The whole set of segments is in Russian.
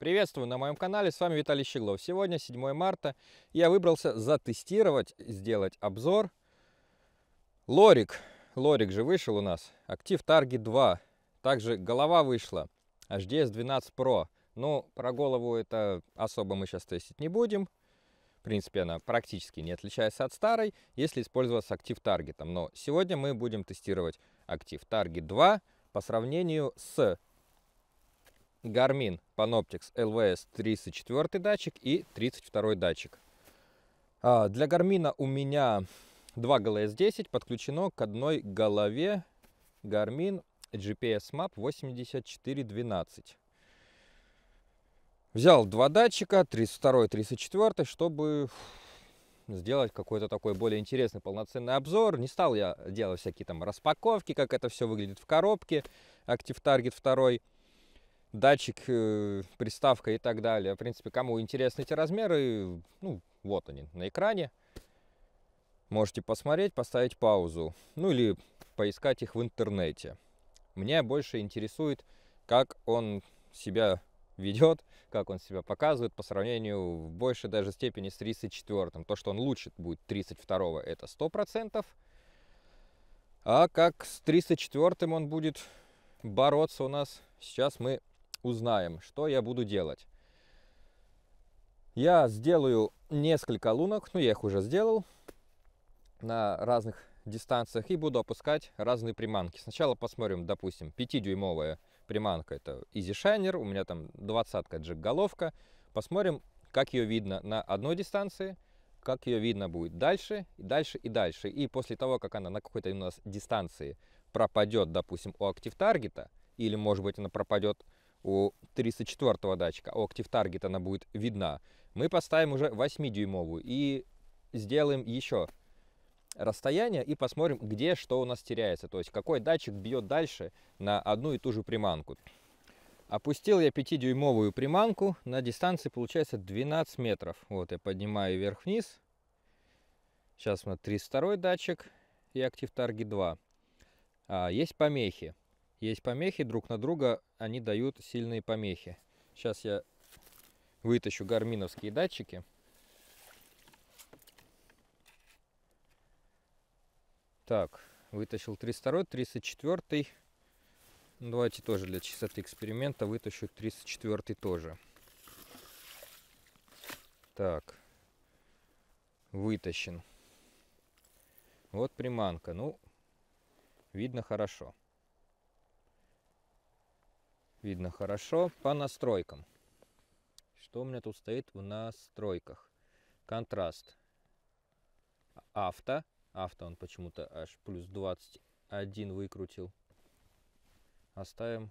Приветствую на моем канале, с вами Виталий Щеглов. Сегодня 7 марта, я выбрался затестировать, сделать обзор. Лорик, Лорик же вышел у нас, Актив Target 2. Также голова вышла, HDS 12 Pro. Ну, про голову это особо мы сейчас тестить не будем. В принципе, она практически не отличается от старой, если использоваться Актив Target. Но сегодня мы будем тестировать Актив Target 2 по сравнению с Garmin Panoptix LVS 34 датчик и 32 датчик. А, для Garmin у меня два GLS-10 подключено к одной голове Garmin GPS Map 8412. Взял два датчика, 32 и 34, чтобы сделать какой-то такой более интересный полноценный обзор. Не стал я делать всякие там распаковки, как это все выглядит в коробке Active Target 2 датчик, э, приставка и так далее. В принципе, кому интересны эти размеры, ну, вот они на экране. Можете посмотреть, поставить паузу. Ну, или поискать их в интернете. Меня больше интересует, как он себя ведет, как он себя показывает по сравнению в большей даже степени с 34-м. То, что он лучше будет 32-го, это 100%. А как с 34-м он будет бороться у нас, сейчас мы узнаем, что я буду делать. Я сделаю несколько лунок, ну я их уже сделал, на разных дистанциях и буду опускать разные приманки. Сначала посмотрим, допустим, 5-дюймовая приманка, это Easy Shiner, у меня там 20-ка джек-головка. Посмотрим, как ее видно на одной дистанции, как ее видно будет дальше, и дальше, и дальше. И после того, как она на какой-то у нас дистанции пропадет, допустим, у актив таргета, или, может быть, она пропадет у 304 датчика, у Active Target она будет видна, мы поставим уже 8-дюймовую и сделаем еще расстояние и посмотрим, где что у нас теряется. То есть какой датчик бьет дальше на одну и ту же приманку. Опустил я 5-дюймовую приманку на дистанции получается 12 метров. Вот я поднимаю вверх-вниз. Сейчас на 32 датчик и Active Target 2. А, есть помехи есть помехи, друг на друга они дают сильные помехи. Сейчас я вытащу гарминовские датчики. Так, вытащил 32, 34. Ну, давайте тоже для чистоты эксперимента вытащу 34 тоже. Так, вытащен. Вот приманка. Ну, видно хорошо. Видно хорошо. По настройкам. Что у меня тут стоит в настройках? Контраст. Авто. Авто он почему-то аж плюс 21 выкрутил. Оставим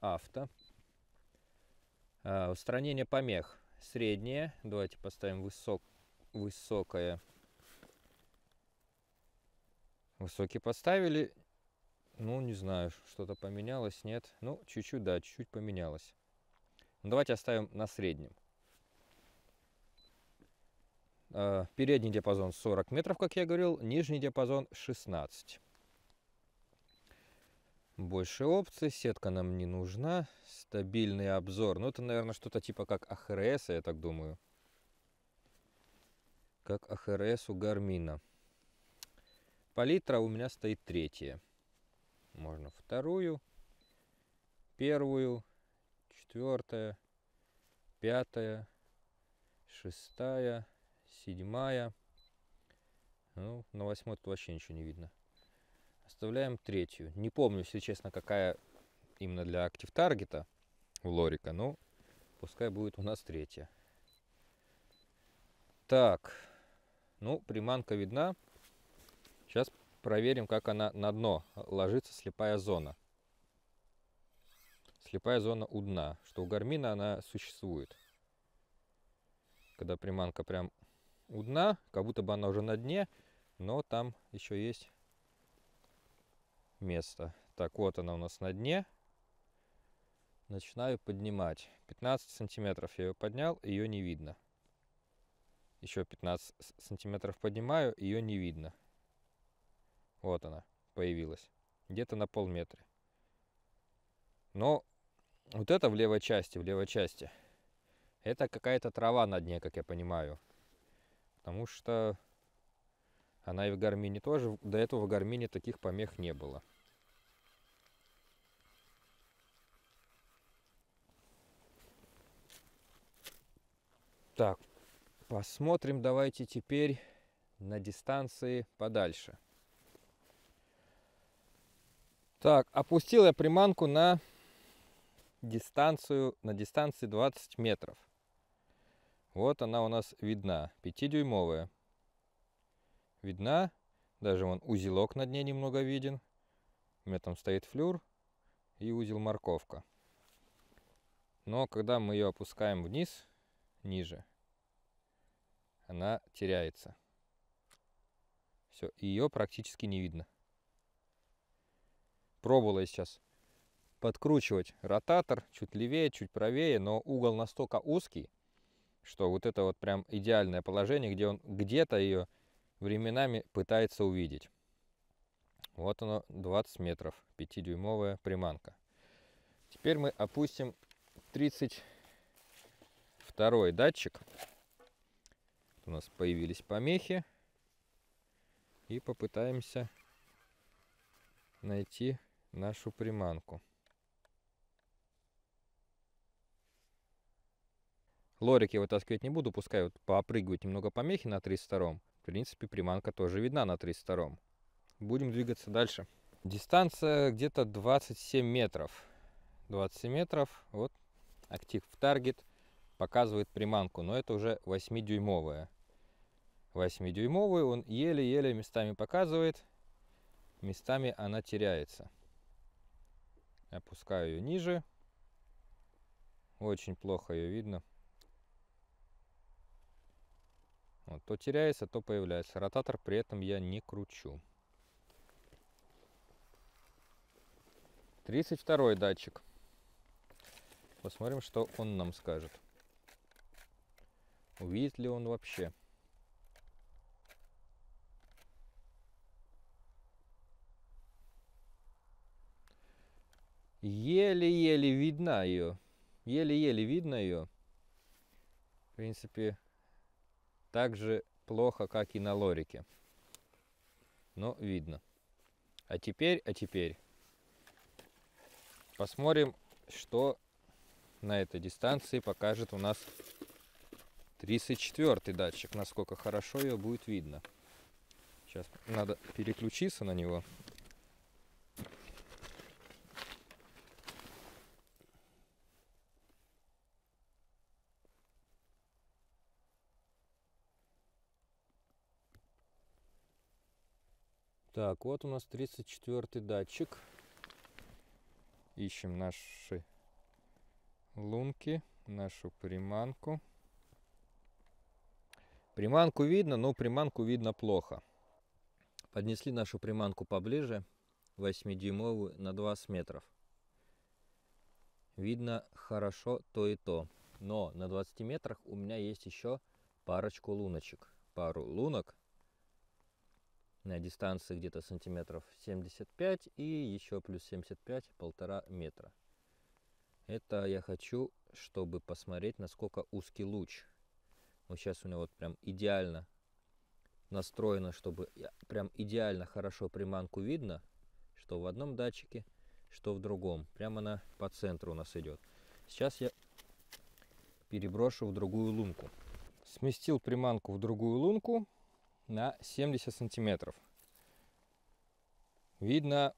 авто. А, устранение помех. Среднее. Давайте поставим высок, высокое. Высокий поставили. Ну, не знаю, что-то поменялось, нет. Ну, чуть-чуть, да, чуть-чуть поменялось. Ну, давайте оставим на среднем. Э, передний диапазон 40 метров, как я говорил, нижний диапазон 16. Больше опций, сетка нам не нужна, стабильный обзор. Ну, это, наверное, что-то типа как АХРС, я так думаю. Как АХРС у Гармина. Палитра у меня стоит третья можно вторую, первую, четвертая, пятая, шестая, седьмая. Ну, на восьмой тут вообще ничего не видно. Оставляем третью. Не помню, если честно, какая именно для актив таргета у лорика, но пускай будет у нас третья. Так, ну, приманка видна. Сейчас проверим, как она на дно ложится, слепая зона. Слепая зона у дна, что у гармина она существует. Когда приманка прям у дна, как будто бы она уже на дне, но там еще есть место. Так, вот она у нас на дне. Начинаю поднимать. 15 сантиметров я ее поднял, ее не видно. Еще 15 сантиметров поднимаю, ее не видно. Вот она появилась. Где-то на полметра. Но вот это в левой части, в левой части, это какая-то трава на дне, как я понимаю. Потому что она и в гармине тоже. До этого в гармине таких помех не было. Так, посмотрим давайте теперь на дистанции подальше. Так, опустил я приманку на дистанцию, на дистанции 20 метров. Вот она у нас видна, 5-дюймовая. Видна, даже вон узелок на дне немного виден. У меня там стоит флюр и узел морковка. Но когда мы ее опускаем вниз, ниже, она теряется. Все, ее практически не видно пробовала сейчас подкручивать ротатор чуть левее, чуть правее, но угол настолько узкий, что вот это вот прям идеальное положение, где он где-то ее временами пытается увидеть. Вот оно, 20 метров, 5-дюймовая приманка. Теперь мы опустим 32 датчик. У нас появились помехи. И попытаемся найти нашу приманку. Лорик я вытаскивать не буду, пускай вот поопрыгивают немного помехи на 32-м. В принципе, приманка тоже видна на 32-м. Будем двигаться дальше. Дистанция где-то 27 метров. 27 метров. Вот актив в таргет показывает приманку, но это уже 8-дюймовая. 8-дюймовый он еле-еле местами показывает, местами она теряется. Опускаю ее ниже. Очень плохо ее видно. Вот, то теряется, то появляется. Ротатор при этом я не кручу. 32 датчик. Посмотрим, что он нам скажет. Увидит ли он вообще. еле-еле видна ее. Еле-еле видно ее. В принципе, так же плохо, как и на лорике. Но видно. А теперь, а теперь посмотрим, что на этой дистанции покажет у нас 34 датчик, насколько хорошо ее будет видно. Сейчас надо переключиться на него. Так, вот у нас 34-й датчик. Ищем наши лунки, нашу приманку. Приманку видно, но приманку видно плохо. Поднесли нашу приманку поближе, 8-дюймовую, на 20 метров. Видно хорошо то и то. Но на 20 метрах у меня есть еще парочку луночек. Пару лунок на дистанции где-то сантиметров 75 и еще плюс 75 полтора метра. Это я хочу, чтобы посмотреть, насколько узкий луч. Вот сейчас у него вот прям идеально настроено, чтобы прям идеально хорошо приманку видно, что в одном датчике, что в другом. Прямо она по центру у нас идет. Сейчас я переброшу в другую лунку. Сместил приманку в другую лунку на 70 сантиметров. Видно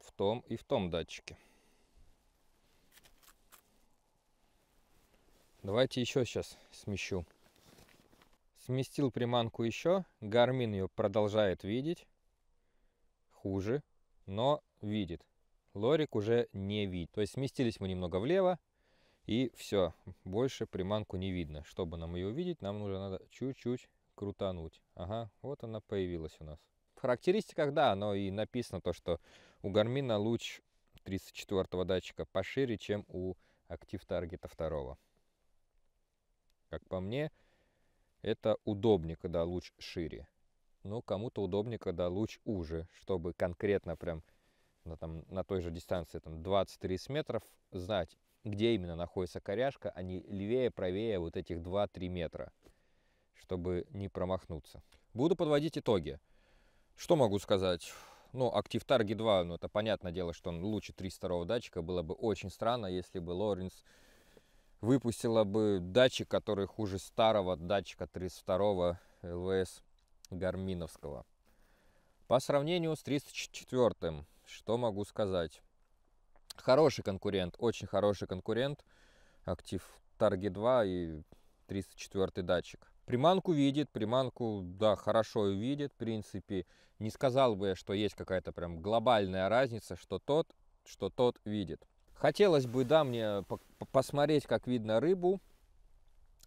в том и в том датчике. Давайте еще сейчас смещу. Сместил приманку еще. Гармин ее продолжает видеть. Хуже, но видит. Лорик уже не видит. То есть сместились мы немного влево. И все, больше приманку не видно. Чтобы нам ее увидеть, нам нужно надо чуть-чуть крутануть. Ага, вот она появилась у нас. В характеристиках, да, оно и написано то, что у Гармина луч 34-го датчика пошире, чем у актив таргета 2. Как по мне, это удобнее, когда луч шире. Но кому-то удобнее, когда луч уже, чтобы конкретно прям на, там, на той же дистанции там 20-30 метров знать, где именно находится коряжка, а не левее, правее вот этих 2-3 метра чтобы не промахнуться. Буду подводить итоги. Что могу сказать? Ну, актив Target 2, ну это понятное дело, что он лучше 32-го датчика. Было бы очень странно, если бы Лоренс выпустила бы датчик, который хуже старого датчика 32-го ЛВС Гарминовского. По сравнению с 34-м, что могу сказать? Хороший конкурент, очень хороший конкурент. Актив Target 2 и 34-й датчик. Приманку видит, приманку, да, хорошо видит, в принципе. Не сказал бы я, что есть какая-то прям глобальная разница, что тот, что тот видит. Хотелось бы, да, мне посмотреть, как видно рыбу,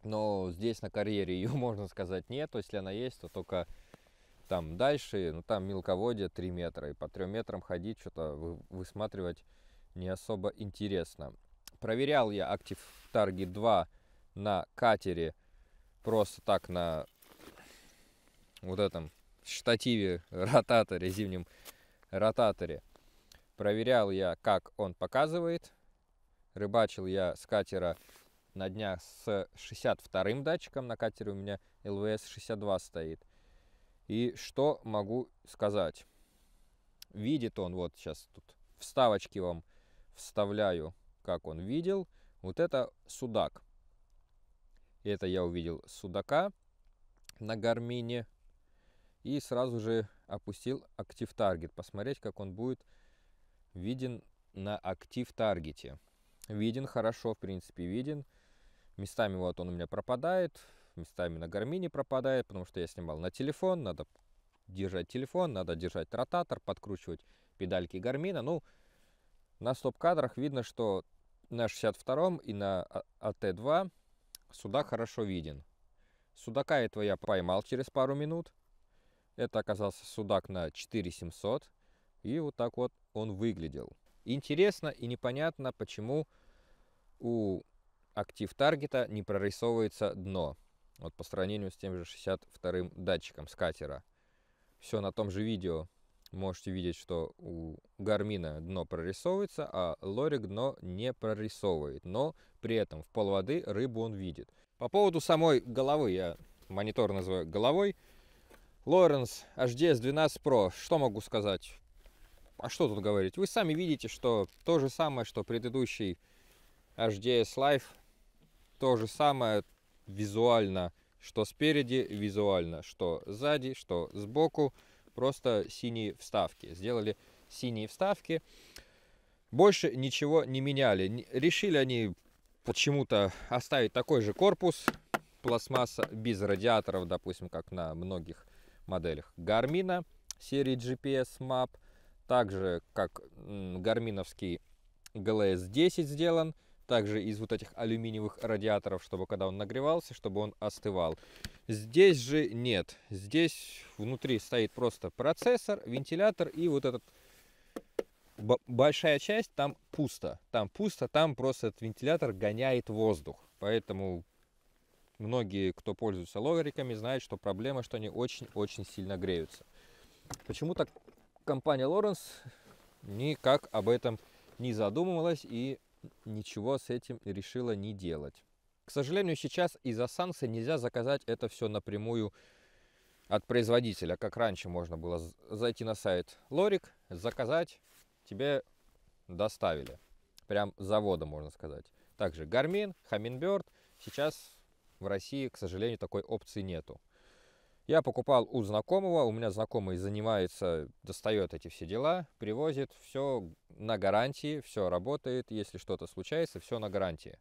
но здесь на карьере ее, можно сказать, нет. То есть, если она есть, то только там дальше, ну там мелководье 3 метра, и по 3 метрам ходить, что-то высматривать не особо интересно. Проверял я Active Target 2 на катере просто так на вот этом штативе ротаторе, зимнем ротаторе. Проверял я, как он показывает. Рыбачил я с катера на днях с 62-м датчиком. На катере у меня LVS-62 стоит. И что могу сказать? Видит он, вот сейчас тут вставочки вам вставляю, как он видел. Вот это судак. Это я увидел судака на гармине. И сразу же опустил актив таргет. Посмотреть, как он будет виден на актив таргете. Виден хорошо, в принципе, виден. Местами вот он у меня пропадает, местами на гармине пропадает, потому что я снимал на телефон, надо держать телефон, надо держать ротатор, подкручивать педальки гармина. Ну, на стоп-кадрах видно, что на 62 и на а, АТ-2 Судак хорошо виден. Судака я я поймал через пару минут. Это оказался судак на 4700. И вот так вот он выглядел. Интересно и непонятно, почему у актив таргета не прорисовывается дно. Вот по сравнению с тем же 62-м датчиком с катера. Все на том же видео можете видеть, что у гармина дно прорисовывается, а лорик дно не прорисовывает, но при этом в пол воды рыбу он видит. По поводу самой головы, я монитор называю головой, Лоренс HDS 12 Pro, что могу сказать? А что тут говорить? Вы сами видите, что то же самое, что предыдущий HDS Life, то же самое визуально, что спереди, визуально, что сзади, что сбоку просто синие вставки. Сделали синие вставки. Больше ничего не меняли. Решили они почему-то оставить такой же корпус, пластмасса без радиаторов, допустим, как на многих моделях Гармина серии GPS Map, также как гарминовский GLS 10 сделан, также из вот этих алюминиевых радиаторов, чтобы когда он нагревался, чтобы он остывал. Здесь же нет. Здесь внутри стоит просто процессор, вентилятор и вот этот большая часть там пусто. Там пусто, там просто этот вентилятор гоняет воздух. Поэтому многие, кто пользуется логариками, знают, что проблема, что они очень-очень сильно греются. Почему-то компания Лоренс никак об этом не задумывалась и ничего с этим решила не делать. К сожалению, сейчас из-за санкций нельзя заказать это все напрямую от производителя, как раньше можно было зайти на сайт Лорик, заказать, тебе доставили. Прям завода, можно сказать. Также Гармин, Humminbird. Сейчас в России, к сожалению, такой опции нету. Я покупал у знакомого, у меня знакомый занимается, достает эти все дела, привозит, все на гарантии, все работает, если что-то случается, все на гарантии.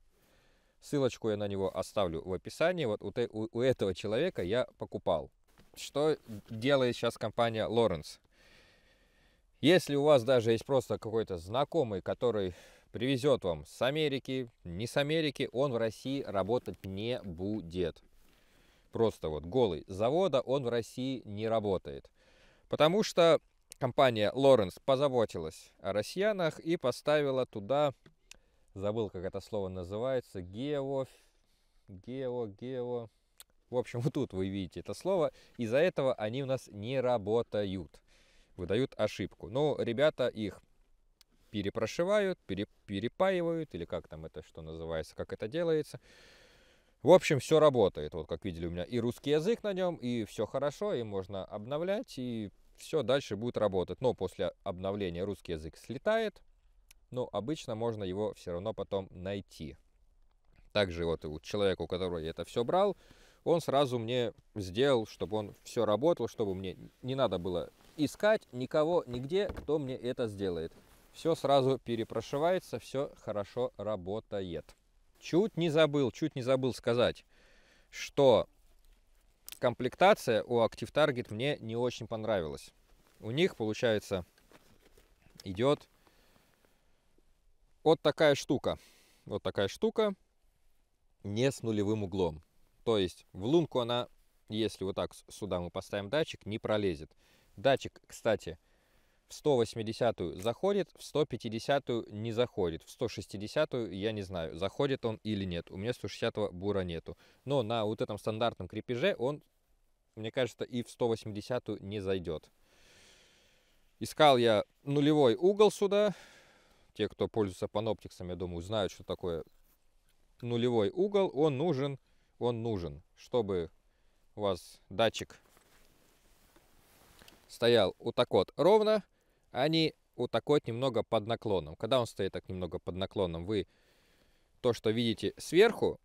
Ссылочку я на него оставлю в описании. Вот у, у, у этого человека я покупал. Что делает сейчас компания Lawrence? Если у вас даже есть просто какой-то знакомый, который привезет вам с Америки, не с Америки, он в России работать не будет просто вот голый завода, он в России не работает. Потому что компания Лоренс позаботилась о россиянах и поставила туда, забыл, как это слово называется, гео, гео, гео. В общем, вот тут вы видите это слово. Из-за этого они у нас не работают. Выдают ошибку. Но ну, ребята их перепрошивают, пере, перепаивают, или как там это, что называется, как это делается. В общем, все работает. Вот как видели, у меня и русский язык на нем, и все хорошо, и можно обновлять, и все дальше будет работать. Но после обновления русский язык слетает, но обычно можно его все равно потом найти. Также вот у человека, у которого я это все брал, он сразу мне сделал, чтобы он все работал, чтобы мне не надо было искать никого, нигде, кто мне это сделает. Все сразу перепрошивается, все хорошо работает. Чуть не забыл, чуть не забыл сказать, что комплектация у Active Target мне не очень понравилась. У них, получается, идет вот такая штука. Вот такая штука не с нулевым углом. То есть в лунку она, если вот так сюда мы поставим датчик, не пролезет. Датчик, кстати, в 180 заходит, в 150 не заходит, в 160 я не знаю, заходит он или нет. У меня 160 бура нету. Но на вот этом стандартном крепеже он, мне кажется, и в 180 не зайдет. Искал я нулевой угол сюда. Те, кто пользуется паноптиксом, я думаю, знают, что такое нулевой угол. Он нужен, он нужен, чтобы у вас датчик стоял вот так вот ровно, они вот такой вот немного под наклоном. Когда он стоит так немного под наклоном, вы то, что видите сверху,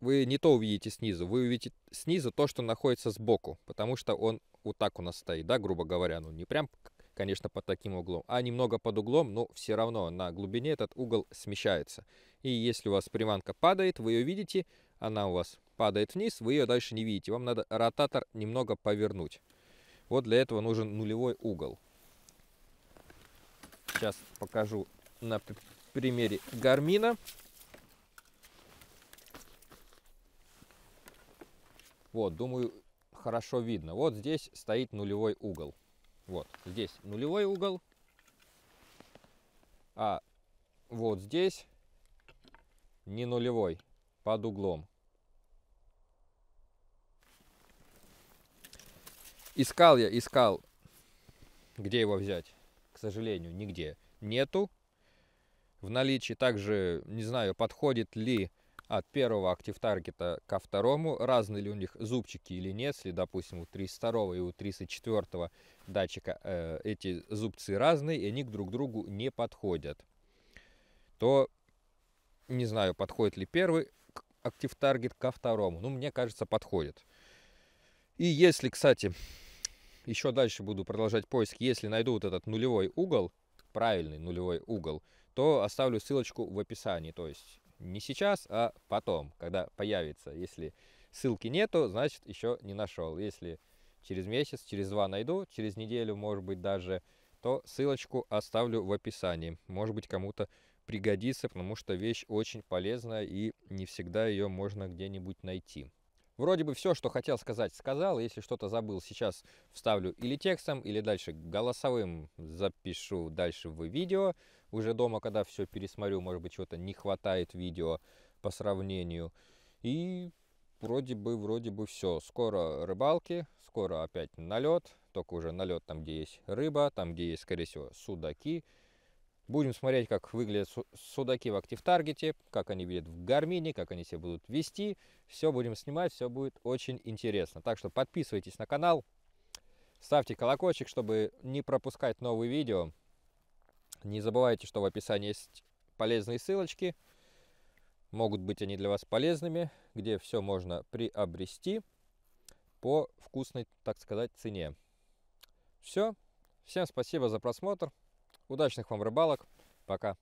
вы не то увидите снизу, вы увидите снизу то, что находится сбоку, потому что он вот так у нас стоит, да, грубо говоря, ну не прям, конечно, под таким углом, а немного под углом, но все равно на глубине этот угол смещается. И если у вас приманка падает, вы ее видите, она у вас падает вниз, вы ее дальше не видите, вам надо ротатор немного повернуть. Вот для этого нужен нулевой угол сейчас покажу на примере Гармина. Вот, думаю, хорошо видно. Вот здесь стоит нулевой угол. Вот, здесь нулевой угол. А вот здесь не нулевой, под углом. Искал я, искал, где его взять к сожалению, нигде нету в наличии. Также, не знаю, подходит ли от первого актив таргета ко второму, разные ли у них зубчики или нет, если, допустим, у 32 и у 34 датчика э, эти зубцы разные, и они к друг другу не подходят, то, не знаю, подходит ли первый актив таргет ко второму. Ну, мне кажется, подходит. И если, кстати, еще дальше буду продолжать поиск. Если найду вот этот нулевой угол, правильный нулевой угол, то оставлю ссылочку в описании. То есть не сейчас, а потом, когда появится. Если ссылки нету, значит еще не нашел. Если через месяц, через два найду, через неделю, может быть, даже, то ссылочку оставлю в описании. Может быть, кому-то пригодится, потому что вещь очень полезная и не всегда ее можно где-нибудь найти. Вроде бы все, что хотел сказать, сказал. Если что-то забыл, сейчас вставлю или текстом, или дальше голосовым запишу дальше в видео. Уже дома, когда все пересмотрю, может быть, чего-то не хватает видео по сравнению. И вроде бы, вроде бы все. Скоро рыбалки, скоро опять налет. Только уже налет там, где есть рыба, там, где есть, скорее всего, судаки. Будем смотреть, как выглядят судаки в Active таргете, как они видят в гармине, как они себя будут вести. Все будем снимать, все будет очень интересно. Так что подписывайтесь на канал, ставьте колокольчик, чтобы не пропускать новые видео. Не забывайте, что в описании есть полезные ссылочки. Могут быть они для вас полезными, где все можно приобрести по вкусной, так сказать, цене. Все. Всем спасибо за просмотр. Удачных вам рыбалок. Пока.